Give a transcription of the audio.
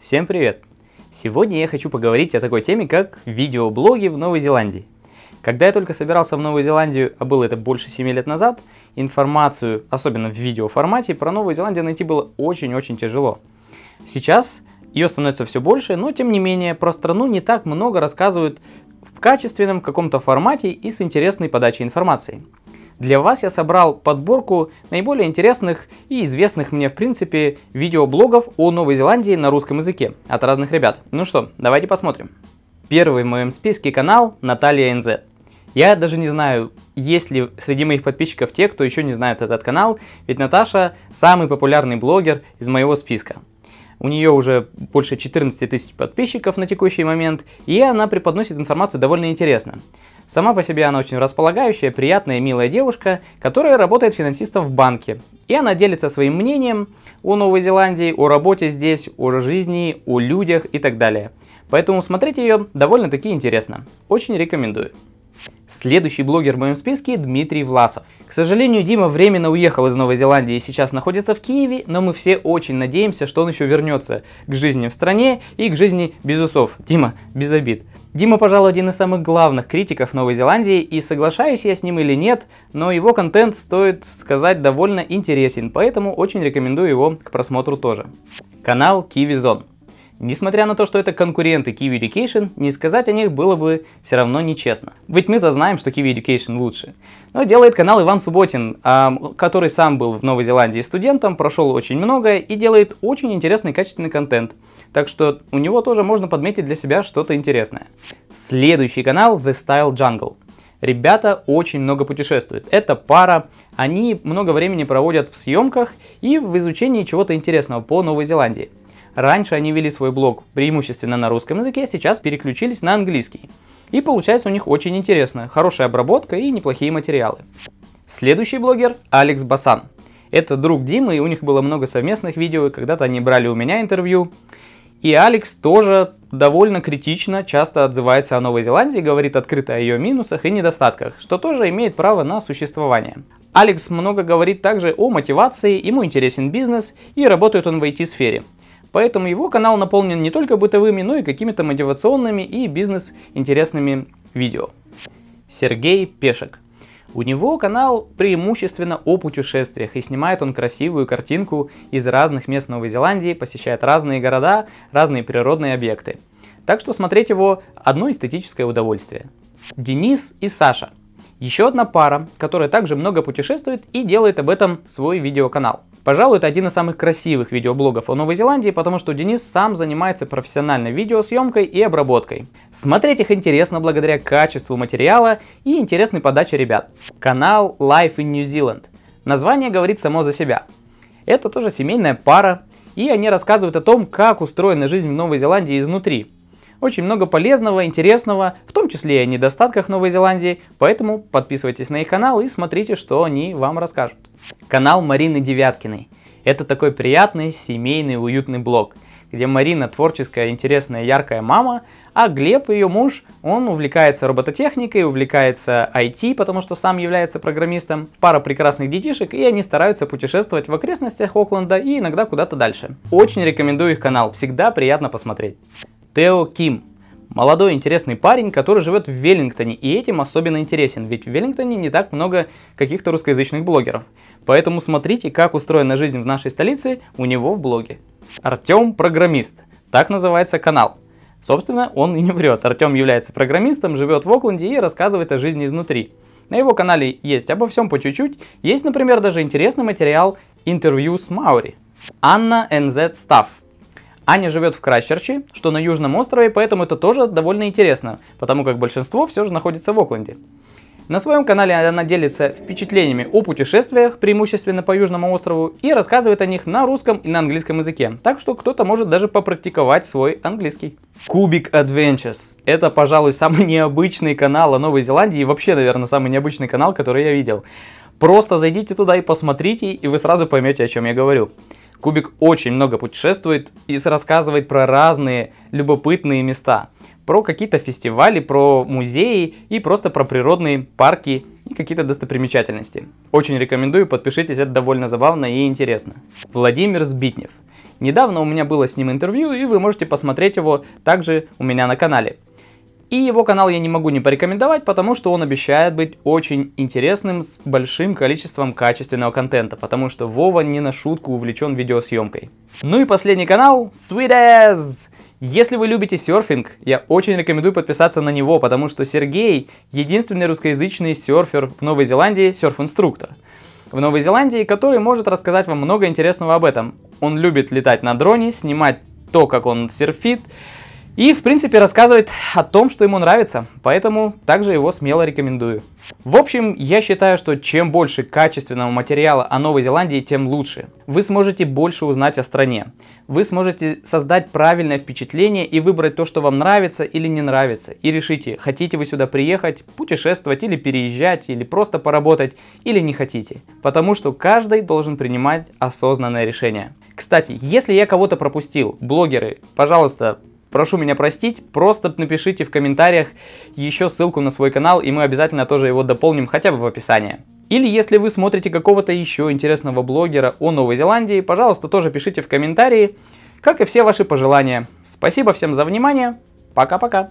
Всем привет! Сегодня я хочу поговорить о такой теме, как видеоблоги в Новой Зеландии. Когда я только собирался в Новую Зеландию, а было это больше 7 лет назад, информацию, особенно в видеоформате, про Новую Зеландию найти было очень-очень тяжело. Сейчас ее становится все больше, но тем не менее про страну не так много рассказывают в качественном каком-то формате и с интересной подачей информации. Для вас я собрал подборку наиболее интересных и известных мне в принципе видеоблогов о Новой Зеландии на русском языке от разных ребят. Ну что, давайте посмотрим. Первый в моем списке канал Наталья НЗ. Я даже не знаю, есть ли среди моих подписчиков те, кто еще не знает этот канал, ведь Наташа самый популярный блогер из моего списка. У нее уже больше 14 тысяч подписчиков на текущий момент, и она преподносит информацию довольно интересно. Сама по себе она очень располагающая, приятная, милая девушка, которая работает финансистом в банке. И она делится своим мнением о Новой Зеландии, о работе здесь, о жизни, о людях и так далее. Поэтому смотреть ее довольно-таки интересно. Очень рекомендую. Следующий блогер в моем списке Дмитрий Власов. К сожалению, Дима временно уехал из Новой Зеландии и сейчас находится в Киеве, но мы все очень надеемся, что он еще вернется к жизни в стране и к жизни без усов. Дима, без обид. Дима, пожалуй, один из самых главных критиков Новой Зеландии, и соглашаюсь я с ним или нет, но его контент, стоит сказать, довольно интересен, поэтому очень рекомендую его к просмотру тоже. Канал Киевизон. Несмотря на то, что это конкуренты Kiwi Education, не сказать о них было бы все равно нечестно. Ведь мы-то знаем, что Kiwi Education лучше. Но делает канал Иван Субботин, а, который сам был в Новой Зеландии студентом, прошел очень многое и делает очень интересный качественный контент. Так что у него тоже можно подметить для себя что-то интересное. Следующий канал The Style Jungle. Ребята очень много путешествуют. Это пара, они много времени проводят в съемках и в изучении чего-то интересного по Новой Зеландии. Раньше они вели свой блог преимущественно на русском языке, а сейчас переключились на английский. И получается у них очень интересно, хорошая обработка и неплохие материалы. Следующий блогер – Алекс Басан. Это друг Димы, и у них было много совместных видео, и когда-то они брали у меня интервью. И Алекс тоже довольно критично часто отзывается о Новой Зеландии, говорит открыто о ее минусах и недостатках, что тоже имеет право на существование. Алекс много говорит также о мотивации, ему интересен бизнес и работает он в IT-сфере. Поэтому его канал наполнен не только бытовыми, но и какими-то мотивационными и бизнес-интересными видео. Сергей Пешек. У него канал преимущественно о путешествиях, и снимает он красивую картинку из разных мест Новой Зеландии, посещает разные города, разные природные объекты. Так что смотреть его одно эстетическое удовольствие. Денис и Саша. Еще одна пара, которая также много путешествует и делает об этом свой видеоканал. Пожалуй, это один из самых красивых видеоблогов о Новой Зеландии, потому что Денис сам занимается профессиональной видеосъемкой и обработкой. Смотреть их интересно благодаря качеству материала и интересной подаче ребят. Канал Life in New Zealand. Название говорит само за себя. Это тоже семейная пара, и они рассказывают о том, как устроена жизнь в Новой Зеландии изнутри, очень много полезного, интересного, в том числе и о недостатках Новой Зеландии, поэтому подписывайтесь на их канал и смотрите, что они вам расскажут. Канал Марины Девяткиной. Это такой приятный, семейный, уютный блог, где Марина творческая, интересная, яркая мама, а Глеб, ее муж, он увлекается робототехникой, увлекается IT, потому что сам является программистом, пара прекрасных детишек, и они стараются путешествовать в окрестностях Окленда и иногда куда-то дальше. Очень рекомендую их канал, всегда приятно посмотреть. Тео Ким. Молодой интересный парень, который живет в Веллингтоне, и этим особенно интересен, ведь в Веллингтоне не так много каких-то русскоязычных блогеров. Поэтому смотрите, как устроена жизнь в нашей столице у него в блоге. Артем Программист. Так называется канал. Собственно, он и не врет. Артем является программистом, живет в Окленде и рассказывает о жизни изнутри. На его канале есть обо всем по чуть-чуть. Есть, например, даже интересный материал интервью с Маури. Анна НЗ Став. Аня живет в Крайчерче, что на Южном острове, поэтому это тоже довольно интересно, потому как большинство все же находится в Окленде. На своем канале она делится впечатлениями о путешествиях, преимущественно по Южному острову, и рассказывает о них на русском и на английском языке, так что кто-то может даже попрактиковать свой английский. Кубик Adventures. Это, пожалуй, самый необычный канал о Новой Зеландии и вообще, наверное, самый необычный канал, который я видел. Просто зайдите туда и посмотрите, и вы сразу поймете, о чем я говорю. Кубик очень много путешествует и рассказывает про разные любопытные места. Про какие-то фестивали, про музеи и просто про природные парки и какие-то достопримечательности. Очень рекомендую, подпишитесь, это довольно забавно и интересно. Владимир Сбитнев. Недавно у меня было с ним интервью, и вы можете посмотреть его также у меня на канале. И его канал я не могу не порекомендовать, потому что он обещает быть очень интересным с большим количеством качественного контента, потому что Вова не на шутку увлечен видеосъемкой. Ну и последний канал, Sweet Если вы любите серфинг, я очень рекомендую подписаться на него, потому что Сергей – единственный русскоязычный серфер в Новой Зеландии, серф-инструктор. В Новой Зеландии, который может рассказать вам много интересного об этом. Он любит летать на дроне, снимать то, как он серфит, и, в принципе, рассказывает о том, что ему нравится, поэтому также его смело рекомендую. В общем, я считаю, что чем больше качественного материала о Новой Зеландии, тем лучше. Вы сможете больше узнать о стране. Вы сможете создать правильное впечатление и выбрать то, что вам нравится или не нравится. И решите, хотите вы сюда приехать, путешествовать или переезжать, или просто поработать, или не хотите. Потому что каждый должен принимать осознанное решение. Кстати, если я кого-то пропустил, блогеры, пожалуйста, прошу меня простить, просто напишите в комментариях еще ссылку на свой канал, и мы обязательно тоже его дополним хотя бы в описании. Или если вы смотрите какого-то еще интересного блогера о Новой Зеландии, пожалуйста, тоже пишите в комментарии, как и все ваши пожелания. Спасибо всем за внимание, пока-пока!